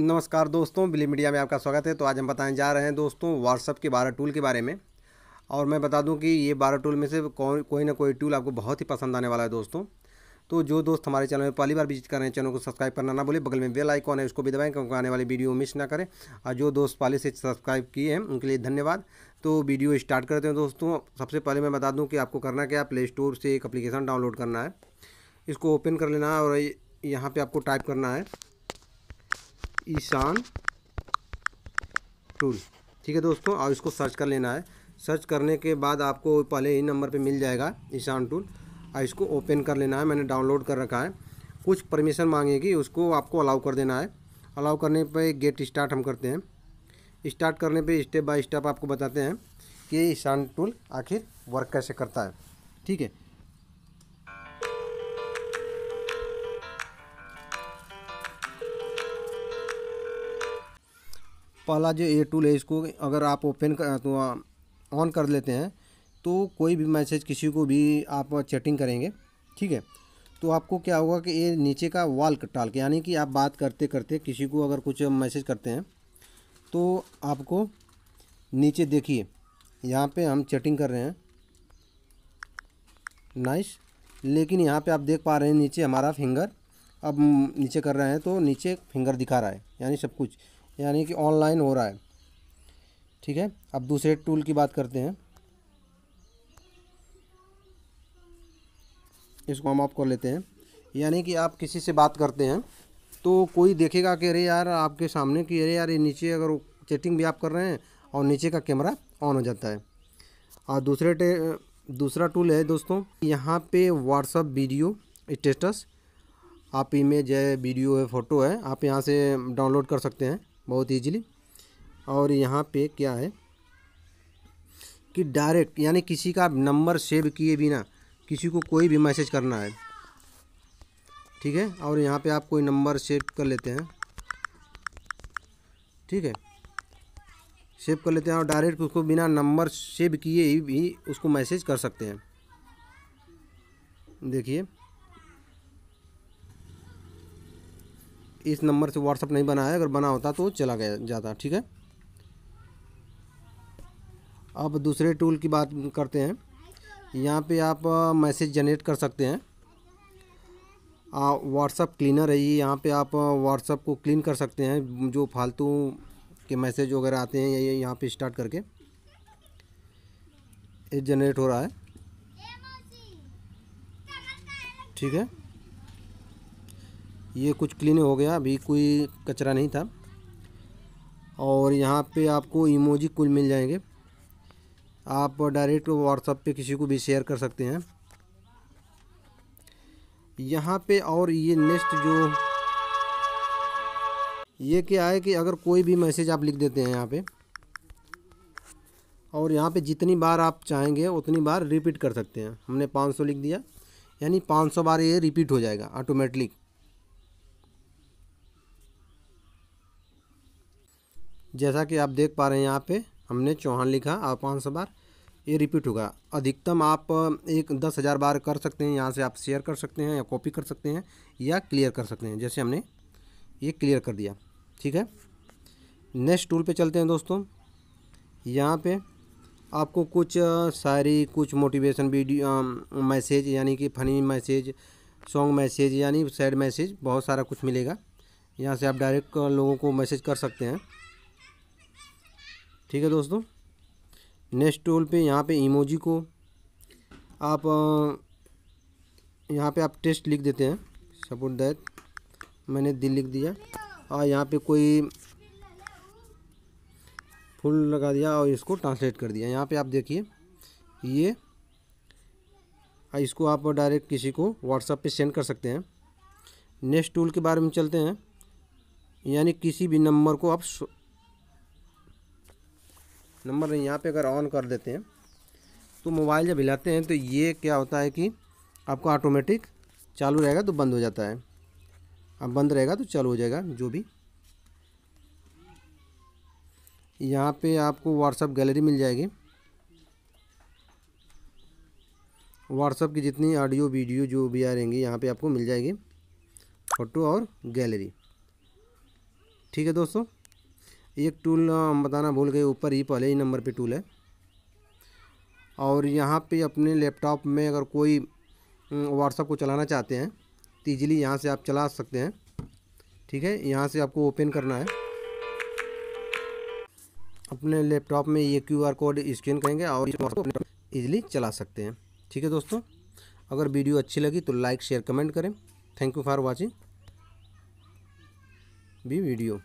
नमस्कार दोस्तों बिली मीडिया में आपका स्वागत है तो आज हम बताने जा रहे हैं दोस्तों व्हाट्सअप के बारह टूल के बारे में और मैं बता दूं कि ये बारह टूल में से कौन कोई ना कोई टूल आपको बहुत ही पसंद आने वाला है दोस्तों तो जो दोस्त हमारे चैनल में पहली बार विजिट कर रहे हैं चैनल को सब्सक्राइब करना ना बोले बगल में बेल आइकॉन है उसको भी दबाएँ क्योंकि आने वाली वीडियो मिस ना करें और जो दोस्त पहले से सब्सक्राइब किए हैं उनके लिए धन्यवाद तो वीडियो स्टार्ट करते हैं दोस्तों सबसे पहले मैं बता दूँ कि आपको करना क्या प्ले स्टोर से एक अप्लीकेशन डाउनलोड करना है इसको ओपन कर लेना है और यहाँ पर आपको टाइप करना है ईशान टूल ठीक है दोस्तों और इसको सर्च कर लेना है सर्च करने के बाद आपको पहले ही नंबर पे मिल जाएगा ईशान टूल और इसको ओपन कर लेना है मैंने डाउनलोड कर रखा है कुछ परमिशन मांगेगी उसको आपको अलाउ कर देना है अलाउ करने पर गेट स्टार्ट हम करते हैं स्टार्ट करने पर स्टेप बाय स्टेप आपको बताते हैं कि ईशान टूल आखिर वर्क कैसे करता है ठीक है पहला जो ए टूल है इसको अगर आप ओपन तो ऑन कर लेते हैं तो कोई भी मैसेज किसी को भी आप चैटिंग करेंगे ठीक है तो आपको क्या होगा कि ये नीचे का वॉल टाल के यानी कि आप बात करते करते किसी को अगर कुछ मैसेज करते हैं तो आपको नीचे देखिए यहाँ पे हम चैटिंग कर रहे हैं नाइस लेकिन यहाँ पे आप देख पा रहे हैं नीचे हमारा फिंगर अब नीचे कर रहे हैं तो नीचे फिंगर दिखा रहा है यानी सब कुछ यानी कि ऑनलाइन हो रहा है ठीक है अब दूसरे टूल की बात करते हैं इसको हम ऑफ कर लेते हैं यानी कि आप किसी से बात करते हैं तो कोई देखेगा कि अरे यार आपके सामने कि अरे यार ये नीचे अगर चैटिंग भी आप कर रहे हैं और नीचे का कैमरा ऑन हो जाता है और दूसरे दूसरा टूल है दोस्तों यहाँ पे व्हाट्सअप वीडियो स्टेटस आप इमेज है वीडियो है फ़ोटो है आप यहाँ से डाउनलोड कर सकते हैं बहुत ईजिली और यहाँ पे क्या है कि डायरेक्ट यानी किसी का नंबर सेव किए बिना किसी को कोई भी मैसेज करना है ठीक है और यहाँ पे आप कोई नंबर सेव कर लेते हैं ठीक है सेव कर लेते हैं और डायरेक्ट उसको बिना नंबर सेव किए ही भी उसको मैसेज कर सकते हैं देखिए इस नंबर से व्हाट्सअप नहीं बना है अगर बना होता तो चला गया जाता ठीक है अब दूसरे टूल की बात करते हैं यहाँ पे आप मैसेज जनरेट कर सकते हैं व्हाट्सअप क्लीनर है ये यहाँ पे आप व्हाट्सअप को क्लीन कर सकते हैं जो फालतू के मैसेज वगैरह आते हैं ये यहाँ पे स्टार्ट करके ये जनरेट हो रहा है ठीक है ये कुछ क्लीन हो गया अभी कोई कचरा नहीं था और यहाँ पे आपको इमोजी कुल मिल जाएंगे आप डायरेक्ट व्हाट्सअप पे किसी को भी शेयर कर सकते हैं यहाँ पे और ये नेक्स्ट जो ये क्या है कि अगर कोई भी मैसेज आप लिख देते हैं यहाँ पे और यहाँ पे जितनी बार आप चाहेंगे उतनी बार रिपीट कर सकते हैं हमने 500 लिख दिया यानी 500 बार ये रिपीट हो जाएगा ऑटोमेटिक जैसा कि आप देख पा रहे हैं यहाँ पे हमने चौहान लिखा और पाँच सौ बार ये रिपीट होगा अधिकतम आप एक दस हज़ार बार कर सकते हैं यहाँ से आप शेयर कर सकते हैं या कॉपी कर सकते हैं या क्लियर कर सकते हैं जैसे हमने ये क्लियर कर दिया ठीक है नेक्स्ट टूल पे चलते हैं दोस्तों यहाँ पे आपको कुछ सारी कुछ मोटिवेशन वीडियो मैसेज यानी कि फनी मैसेज सॉन्ग मैसेज यानी सैड मैसेज बहुत सारा कुछ मिलेगा यहाँ से आप डायरेक्ट लोगों को मैसेज कर सकते हैं ठीक है दोस्तों नेक्स्ट टूल पे यहाँ पे इमोजी को आप यहाँ पे आप टेस्ट लिख देते हैं सपोर्ट दैट मैंने दिल लिख दिया और यहाँ पे कोई फुल लगा दिया और इसको ट्रांसलेट कर दिया यहाँ पे आप देखिए ये इसको आप डायरेक्ट किसी को व्हाट्सएप पे सेंड कर सकते हैं नेक्स्ट टूल के बारे में चलते हैं यानी किसी भी नंबर को आप नंबर यहाँ पे अगर ऑन कर देते हैं तो मोबाइल जब हिलाते हैं तो ये क्या होता है कि आपको ऑटोमेटिक चालू रहेगा तो बंद हो जाता है अब बंद रहेगा तो चालू हो जाएगा जो भी यहाँ पे आपको व्हाट्सअप गैलरी मिल जाएगी व्हाट्सअप की जितनी ऑडियो वीडियो जो भी आ रहेंगी यहाँ पे आपको मिल जाएगी फ़ोटो और गैलरी ठीक है दोस्तों एक टूल बताना भूल गए ऊपर ही पहले ही नंबर पे टूल है और यहाँ पे अपने लैपटॉप में अगर कोई व्हाट्सअप हम्म, को चलाना चाहते हैं तो ईजिली यहाँ से आप चला सकते हैं ठीक है यहाँ से आपको ओपन करना है अपने लैपटॉप में ये क्यूआर कोड स्कैन करेंगे और ईजिली चला सकते हैं ठीक है दोस्तों अगर वीडियो अच्छी लगी तो लाइक शेयर कमेंट करें थैंक यू फॉर वॉचिंग भी वीडियो